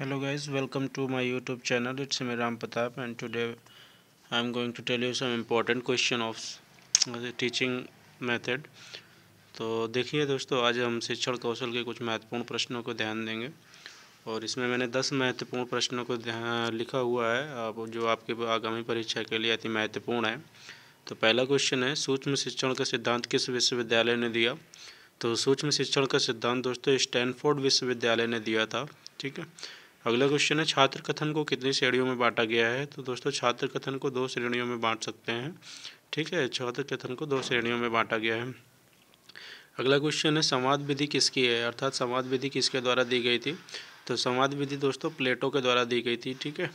hello guys welcome to my YouTube channel it's me Ram Pratap and today I am going to tell you some important question of teaching method तो देखिए दोस्तों आज हम शिक्षण कौशल के कुछ महत्वपूर्ण प्रश्नों को ध्यान देंगे और इसमें मैंने दस महत्वपूर्ण प्रश्नों को लिखा हुआ है अब जो आपके आगामी परीक्षा के लिए अति महत्वपूर्ण है तो पहला क्वेश्चन है सूक्ष्म शिक्षण का सिद्धांत किस विश्वविद्यालय ने दिया तो सूक्ष्म शिक्षण का सिद्धांत दोस्तों स्टैनफोर्ड विश्वविद्यालय ने दिया था ठीक है अगला क्वेश्चन है छात्र कथन को कितनी श्रेणियों में बांटा गया है तो दोस्तों छात्र कथन को दो श्रेणियों में बांट सकते हैं ठीक है छात्र कथन को दो श्रेणियों में बांटा गया है अगला क्वेश्चन है संवाद विधि किसकी है अर्थात संवाद विधि किसके द्वारा दी गई थी तो संवाद विधि दोस्तों प्लेटो के द्वारा दी गई थी ठीक है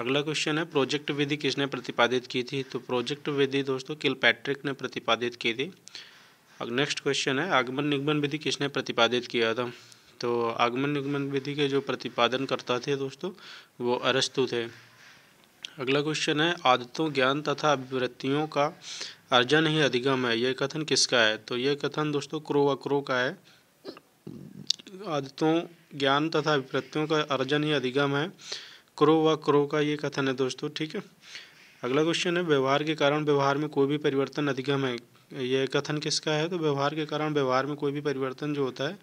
अगला क्वेश्चन है प्रोजेक्ट विधि किसने प्रतिपादित की थी तो प्रोजेक्ट विधि दोस्तों किल पैट्रिक ने प्रतिपादित की थी अब नेक्स्ट क्वेश्चन है आगमन निगमन विधि किसने प्रतिपादित किया था तो आगमन निगमन विधि के जो प्रतिपादन करता थे दोस्तों वो अरस्तु थे अगला क्वेश्चन है आदतों ज्ञान तथा अभिवृत्तियों का अर्जन ही अधिगम है यह कथन किसका है तो यह कथन दोस्तों क्रो व क्रो का है आदतों ज्ञान तथा अभिवृत्तियों का अर्जन ही अधिगम है क्रो व क्रो का ये कथन है दोस्तों ठीक है अगला क्वेश्चन है व्यवहार के कारण व्यवहार में कोई भी परिवर्तन अधिगम है यह कथन किसका है तो व्यवहार के कारण व्यवहार में कोई भी परिवर्तन जो होता है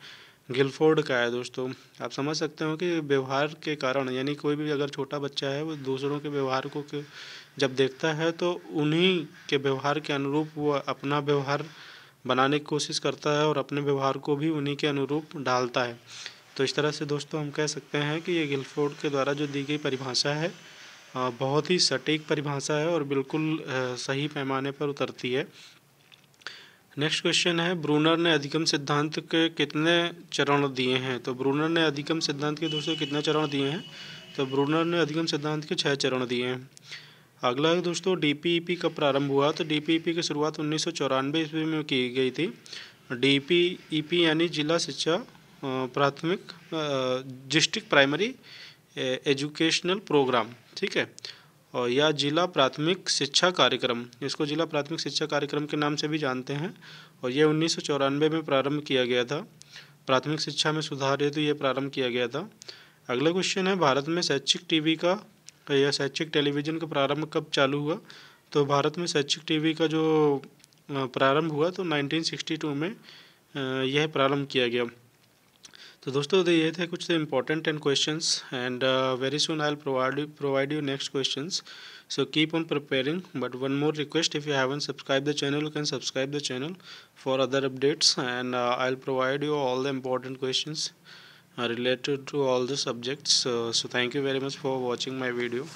गिलफोर्ड का है दोस्तों आप समझ सकते हो कि व्यवहार के कारण यानी कोई भी अगर छोटा बच्चा है वो दूसरों के व्यवहार को के जब देखता है तो उन्हीं के व्यवहार के अनुरूप वो अपना व्यवहार बनाने की कोशिश करता है और अपने व्यवहार को भी उन्हीं के अनुरूप डालता है तो इस तरह से दोस्तों हम कह सकते हैं कि ये गिलफोर्ड के द्वारा जो दी गई परिभाषा है बहुत ही सटीक परिभाषा है और बिल्कुल सही पैमाने पर उतरती है नेक्स्ट क्वेश्चन है ब्रूनर ने अधिकम सिद्धांत के कितने चरण दिए हैं तो ब्रूनर ने अधिकम सिद्धांत के दोस्तों कितने चरण दिए हैं तो ब्रूनर ने अधिकम सिद्धांत के छः चरण दिए हैं अगला है दोस्तों डीपीईपी e का प्रारंभ हुआ तो डीपीईपी e की शुरुआत उन्नीस सौ चौरानवे ईस्वी में की गई थी डीपीईपी e यानी जिला शिक्षा प्राथमिक डिस्ट्रिक्ट प्राइमरी एजुकेशनल प्रोग्राम ठीक है और या जिला प्राथमिक शिक्षा कार्यक्रम इसको जिला प्राथमिक शिक्षा कार्यक्रम के नाम से भी जानते हैं और यह उन्नीस में प्रारंभ किया गया था प्राथमिक शिक्षा में सुधार हेतु यह प्रारंभ किया गया था अगला क्वेश्चन है भारत में शैक्षिक टीवी का या शैक्षिक टेलीविज़न का प्रारंभ कब चालू हुआ तो भारत में शैक्षिक टीवी का जो प्रारंभ हुआ तो 1962 में यह प्रारंभ किया गया तो दोस्तों तो ये थे कुछ important and question and very soon I provide you provide you next question so keep on preparing but one more request if you haven't subscribe the channel can subscribe the channel for other updates and I'll provide you all the important question related to all the subjects so thank you very much for watching my video